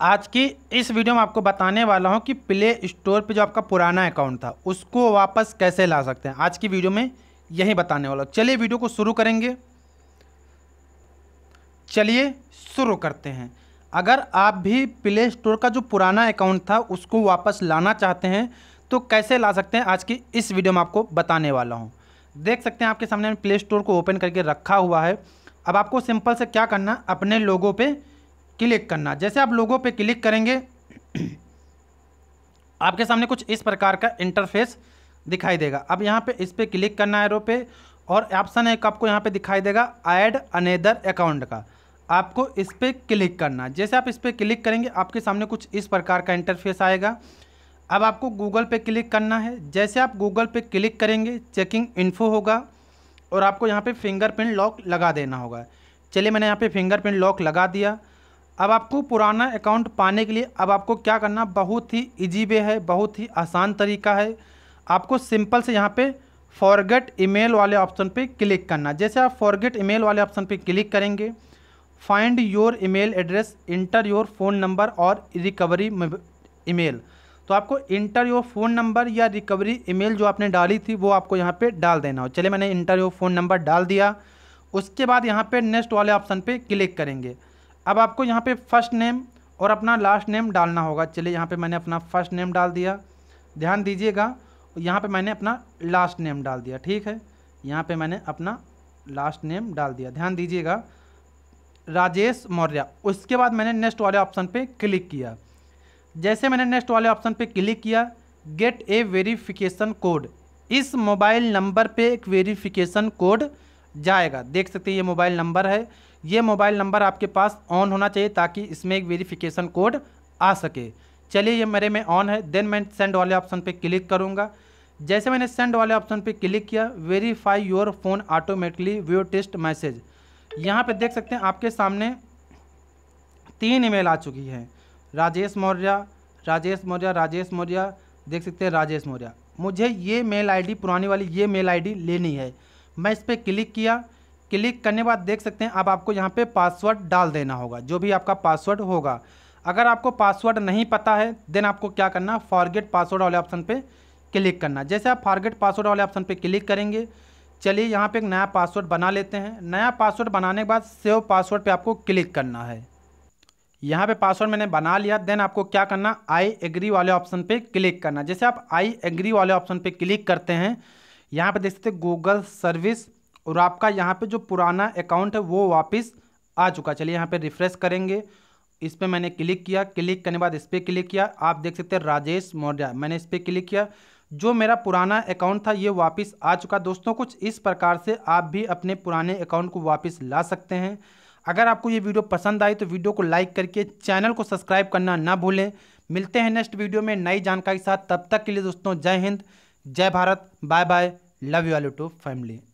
आज की इस वीडियो में आपको बताने वाला हूँ कि प्ले स्टोर पे जो आपका पुराना अकाउंट था उसको वापस कैसे ला सकते हैं आज की वीडियो में यही बताने वाला चलिए वीडियो को शुरू करेंगे चलिए शुरू करते हैं अगर आप भी प्ले स्टोर का जो पुराना अकाउंट था उसको वापस लाना चाहते हैं तो कैसे ला सकते हैं आज की इस वीडियो में आपको बताने वाला हूँ देख सकते हैं आपके सामने प्ले स्टोर को ओपन करके रखा हुआ है अब आपको सिंपल से क्या करना अपने लोगों पर क्लिक करना जैसे आप लोगों पे क्लिक करेंगे आपके सामने कुछ इस प्रकार का इंटरफेस दिखाई देगा अब यहाँ पे इस पर क्लिक करना है एरो पे और ऑप्शन एक आपको यहाँ पे दिखाई देगा ऐड अनेदर अकाउंट का आपको इस पर क्लिक करना जैसे आप इस पर क्लिक करेंगे आपके सामने कुछ इस प्रकार का इंटरफेस आएगा अब आपको गूगल पे क्लिक करना है जैसे आप गूगल पे क्लिक करेंगे चेकिंग इन्फो होगा और आपको यहाँ पे फिंगरप्रिंट लॉक लगा देना होगा चलिए मैंने यहाँ पे फिंगरप्रिंट लॉक लगा दिया अब आपको पुराना अकाउंट पाने के लिए अब आपको क्या करना बहुत ही इजी वे है बहुत ही आसान तरीका है आपको सिंपल से यहाँ पे फॉरगेट ईमेल वाले ऑप्शन पे क्लिक करना जैसे आप फॉरगेट ईमेल वाले ऑप्शन पे क्लिक करेंगे find your email address enter your phone number और रिकवरी ईमेल तो आपको इंटर योर फ़ोन नंबर या रिकवरी ईमेल जो आपने डाली थी वो आपको यहाँ पे डाल देना हो चले मैंने इंटर योर फ़ोन नंबर डाल दिया उसके बाद यहाँ पे नेक्स्ट वाले ऑप्शन पे क्लिक करेंगे अब आपको यहाँ पे फर्स्ट नेम और अपना लास्ट नेम डालना होगा चलिए यहाँ पे मैंने अपना फर्स्ट नेम डाल दिया ध्यान दीजिएगा यहाँ पे मैंने अपना लास्ट नेम डाल दिया ठीक है यहाँ पे मैंने अपना लास्ट नेम डाल दिया ध्यान दीजिएगा राजेश मौर्य उसके बाद मैंने नेक्स्ट वाले ऑप्शन पर क्लिक किया जैसे मैंने नेक्स्ट वाले ऑप्शन पर क्लिक किया गेट ए वेरीफिकेशन कोड इस मोबाइल नंबर पर एक वेरीफिकेशन कोड जाएगा देख सकते हैं ये मोबाइल नंबर है ये मोबाइल नंबर आपके पास ऑन होना चाहिए ताकि इसमें एक वेरिफिकेशन कोड आ सके चलिए ये मेरे में ऑन है देन मैं सेंड वाले ऑप्शन पे क्लिक करूँगा जैसे मैंने सेंड वाले ऑप्शन पे क्लिक किया verify your phone automatically view test message यहाँ पे देख सकते हैं आपके सामने तीन ईमेल आ चुकी हैं राजेश मौर्य राजेश मौर्य राजेश मौर्य देख सकते हैं राजेश मौर्य मुझे ये मेल आईडी पुरानी वाली ये मेल आईडी लेनी है मैं इस पर क्लिक किया क्लिक करने बाद देख सकते हैं अब आपको यहाँ पे पासवर्ड डाल देना होगा जो भी आपका पासवर्ड होगा अगर आपको पासवर्ड नहीं पता है देन आपको क्या करना फॉरगेट पासवर्ड वाले ऑप्शन पे क्लिक करना जैसे आप फॉरगेट पासवर्ड वाले ऑप्शन पे क्लिक करेंगे चलिए यहाँ पे एक नया पासवर्ड बना लेते हैं नया पासवर्ड बनाने के बाद सेव पासवर्ड पर आपको क्लिक करना है यहाँ पे पासवर्ड मैंने बना लिया देन आपको क्या करना आई एग्री वाले ऑप्शन पे क्लिक करना जैसे आप आई एग्री वाले ऑप्शन पे क्लिक करते हैं यहाँ पे देख सकते गूगल सर्विस और आपका यहाँ पे जो पुराना अकाउंट है वो वापस आ चुका चलिए यहाँ पे रिफ़्रेश करेंगे इस पर मैंने क्लिक किया क्लिक करने बाद इस पर क्लिक किया आप देख सकते हैं राजेश मौर्य मैंने इस पर क्लिक किया जो मेरा पुराना अकाउंट था ये वापस आ चुका दोस्तों कुछ इस प्रकार से आप भी अपने पुराने अकाउंट को वापस ला सकते हैं अगर आपको ये वीडियो पसंद आई तो वीडियो को लाइक करके चैनल को सब्सक्राइब करना ना भूलें मिलते हैं नेक्स्ट वीडियो में नई जानकारी के साथ तब तक के लिए दोस्तों जय हिंद जय Bharat bye bye love you all to family